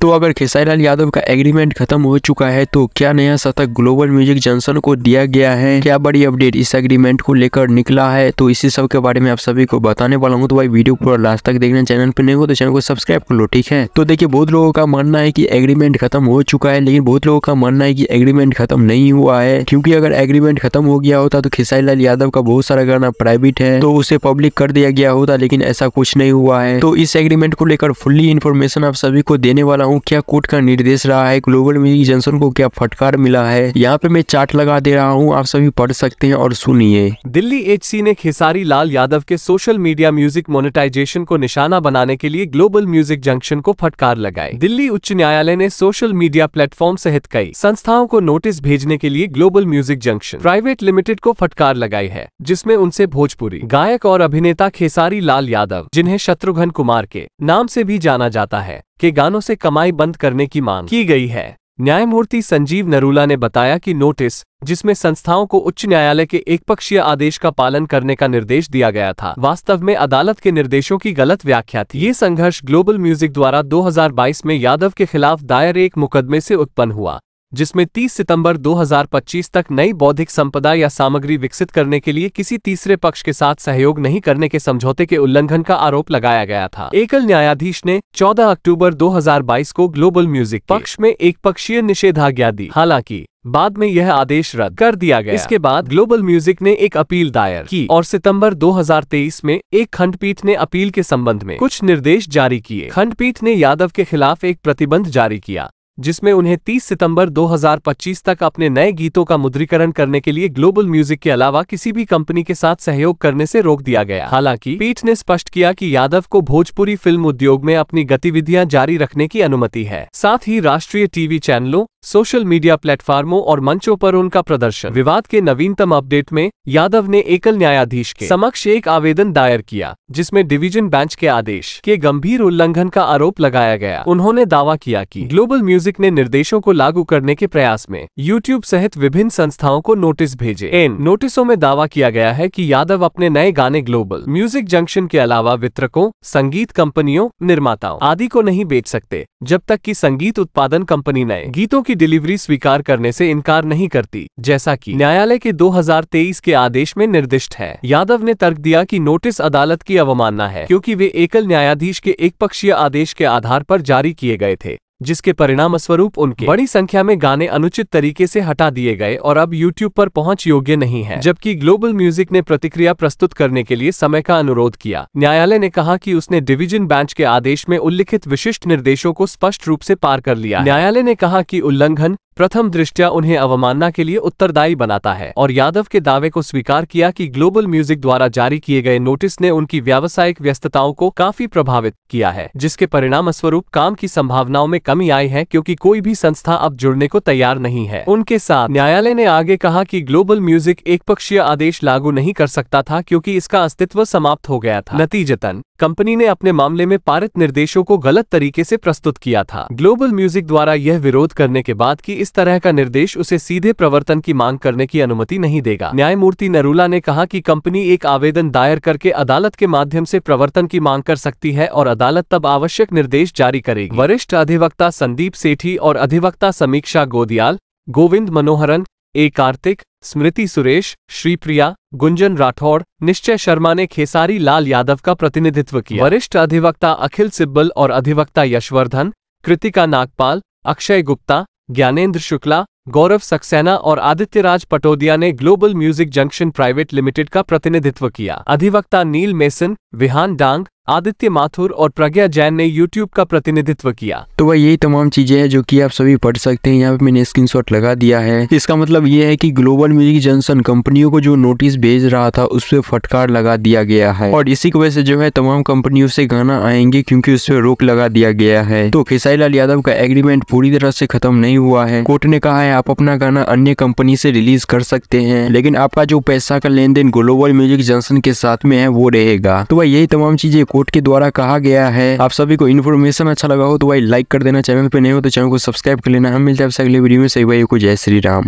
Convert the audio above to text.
तो अगर खेसारी लाल यादव का एग्रीमेंट खत्म हो चुका है तो क्या नया शतक ग्लोबल म्यूजिक जंक्शन को दिया गया है क्या बड़ी अपडेट इस एग्रीमेंट को लेकर निकला है तो इसी सब के बारे में आप सभी को बताने वाला हूँ तो भाई वीडियो पूरा लास्ट तक देखना चैनल पर नहीं हो तो चैनल को सब्सक्राइब कर लो ठीक है तो देखिये बहुत लोगों का मानना है की एग्रीमेंट खत्म हो चुका है लेकिन बहुत लोगों का मानना है की एग्रीमेंट खत्म नहीं हुआ है क्यूँकी अगर एग्रीमेंट खत्म हो गया होता तो खेसारी लाल यादव का बहुत सारा गाना प्राइवेट है तो उसे पब्लिक कर दिया गया होता लेकिन ऐसा कुछ नहीं हुआ है तो इस एग्रीमेंट को लेकर फुल्ली इन्फॉर्मेशन आप सभी को देने वाला हूँ क्या कोर्ट का निर्देश रहा है ग्लोबल म्यूजिक जंक्शन को क्या फटकार मिला है यहाँ पे मैं चार्ट लगा दे रहा हूँ आप सभी पढ़ सकते हैं और सुनिए दिल्ली एच ने खेसारी लाल यादव के सोशल मीडिया म्यूजिक मोनिटाइजेशन को निशाना बनाने के लिए ग्लोबल म्यूजिक जंक्शन को फटकार लगाए दिल्ली उच्च न्यायालय ने सोशल मीडिया प्लेटफॉर्म सहित कई संस्थाओं को नोटिस भेजने के लिए global music junction private limited को फटकार लगाई है जिसमें उनसे भोजपुरी गायक और अभिनेता खेसारी लाल यादव जिन्हें शत्रुघ्न कुमार के नाम से भी जाना जाता है के गानों से कमाई बंद करने की मांग की गई है न्यायमूर्ति संजीव नरूला ने बताया कि नोटिस जिसमें संस्थाओं को उच्च न्यायालय के एकपक्षीय आदेश का पालन करने का निर्देश दिया गया था वास्तव में अदालत के निर्देशों की गलत व्याख्या थी ये संघर्ष ग्लोबल म्यूजिक द्वारा 2022 में यादव के खिलाफ दायर एक मुकदमे से उत्पन्न हुआ जिसमें 30 सितंबर 2025 तक नई बौद्धिक संपदा या सामग्री विकसित करने के लिए किसी तीसरे पक्ष के साथ सहयोग नहीं करने के समझौते के उल्लंघन का आरोप लगाया गया था एकल न्यायाधीश ने 14 अक्टूबर 2022 को ग्लोबल म्यूजिक पक्ष में एक पक्षीय निषेधाज्ञा दी हालांकि बाद में यह आदेश रद्द कर दिया गया इसके बाद ग्लोबल म्यूजिक ने एक अपील दायर की और सितंबर 2023 में एक खंडपीठ ने अपील के संबंध में कुछ निर्देश जारी किए खंडपीठ ने यादव के खिलाफ एक प्रतिबंध जारी किया जिसमें उन्हें 30 सितंबर 2025 तक अपने नए गीतों का मुद्रीकरण करने के लिए ग्लोबल म्यूजिक के अलावा किसी भी कंपनी के साथ सहयोग करने से रोक दिया गया हालांकि पीठ ने स्पष्ट किया कि यादव को भोजपुरी फिल्म उद्योग में अपनी गतिविधियां जारी रखने की अनुमति है साथ ही राष्ट्रीय टीवी चैनलों सोशल मीडिया प्लेटफार्मों और मंचों पर उनका प्रदर्शन विवाद के नवीनतम अपडेट में यादव ने एकल न्यायाधीश के समक्ष एक आवेदन दायर किया जिसमें डिवीजन बेंच के आदेश के गंभीर उल्लंघन का आरोप लगाया गया उन्होंने दावा किया कि ग्लोबल म्यूजिक ने निर्देशों को लागू करने के प्रयास में यूट्यूब सहित विभिन्न संस्थाओं को नोटिस भेजे इन नोटिसों में दावा किया गया है की यादव अपने नए गाने ग्लोबल म्यूजिक जंक्शन के अलावा वितरकों संगीत कंपनियों निर्माताओं आदि को नहीं बेच सकते जब तक कि संगीत उत्पादन कंपनी नए गीतों की डिलीवरी स्वीकार करने से इनकार नहीं करती जैसा कि न्यायालय के 2023 के आदेश में निर्दिष्ट है यादव ने तर्क दिया कि नोटिस अदालत की अवमानना है क्योंकि वे एकल न्यायाधीश के एक पक्षीय आदेश के आधार पर जारी किए गए थे जिसके परिणामस्वरूप उनके बड़ी संख्या में गाने अनुचित तरीके से हटा दिए गए और अब YouTube पर पहुंच योग्य नहीं है जबकि ग्लोबल म्यूजिक ने प्रतिक्रिया प्रस्तुत करने के लिए समय का अनुरोध किया न्यायालय ने कहा कि उसने डिवीजन बेंच के आदेश में उल्लिखित विशिष्ट निर्देशों को स्पष्ट रूप से पार कर लिया न्यायालय ने कहा कि उल्लंघन प्रथम दृष्टया उन्हें अवमानना के लिए उत्तरदायी बनाता है और यादव के दावे को स्वीकार किया कि ग्लोबल म्यूजिक द्वारा जारी किए गए नोटिस ने उनकी व्यावसायिक व्यस्तताओं को काफी प्रभावित किया है जिसके परिणाम स्वरूप काम की संभावनाओं में कमी आई है क्योंकि कोई भी संस्था अब जुड़ने को तैयार नहीं है उनके साथ न्यायालय ने आगे कहा कि ग्लोबल म्यूजिक एक पक्षीय आदेश लागू नहीं कर सकता था क्योंकि इसका अस्तित्व समाप्त हो गया था नतीजतन कंपनी ने अपने मामले में पारित निर्देशों को गलत तरीके से प्रस्तुत किया था ग्लोबल म्यूजिक द्वारा यह विरोध करने के बाद की इस तरह का निर्देश उसे सीधे प्रवर्तन की मांग करने की अनुमति नहीं देगा न्यायमूर्ति नरूला ने कहा कि कंपनी एक आवेदन दायर करके अदालत के माध्यम से प्रवर्तन की मांग कर सकती है और अदालत तब आवश्यक निर्देश जारी करेगी वरिष्ठ अधिवक्ता संदीप सेठी और अधिवक्ता समीक्षा गोदियाल गोविंद मनोहरन ए कार्तिक स्मृति सुरेश श्रीप्रिया गुंजन राठौड़ निश्चय शर्मा ने खेसारी लाल यादव का प्रतिनिधित्व किया वरिष्ठ अधिवक्ता अखिल सिब्बल और अधिवक्ता यशवर्धन कृतिका नागपाल अक्षय गुप्ता ज्ञानेन्द्र शुक्ला गौरव सक्सेना और आदित्यराज पटोदिया ने global music junction private limited का प्रतिनिधित्व किया अधिवक्ता नील मेसन विहान डांग आदित्य माथुर और प्रज्ञा जैन ने यूट्यूब का प्रतिनिधित्व किया तो वह यही तमाम चीजें हैं जो कि आप सभी पढ़ सकते हैं यहाँ पे मैंने स्क्रीनशॉट लगा दिया है इसका मतलब ये है कि ग्लोबल म्यूजिक जंक्शन कंपनियों को जो नोटिस भेज रहा था उस पर फटकार लगा दिया गया है और इसी की वजह से जो है तमाम कंपनियों से गाना आएंगे क्योंकि उस पर रोक लगा दिया गया है तो खेसाई लाल यादव का एग्रीमेंट पूरी तरह से खत्म नहीं हुआ है कोर्ट ने कहा है आप अपना गाना अन्य कंपनी से रिलीज कर सकते हैं लेकिन आपका जो पैसा का लेन देन ग्लोबल म्यूजिक जंक्शन के साथ में है वो रहेगा तो वह यही तमाम चीजें कोर्ट के द्वारा कहा गया है आप सभी को इन्फॉर्मेशन अच्छा लगा हो तो भाई लाइक कर देना चैनल पर नहीं हो तो चैनल को सब्सक्राइब कर लेना हम मिलते हैं आपसे अगले वीडियो में सही भाई को जय श्री राम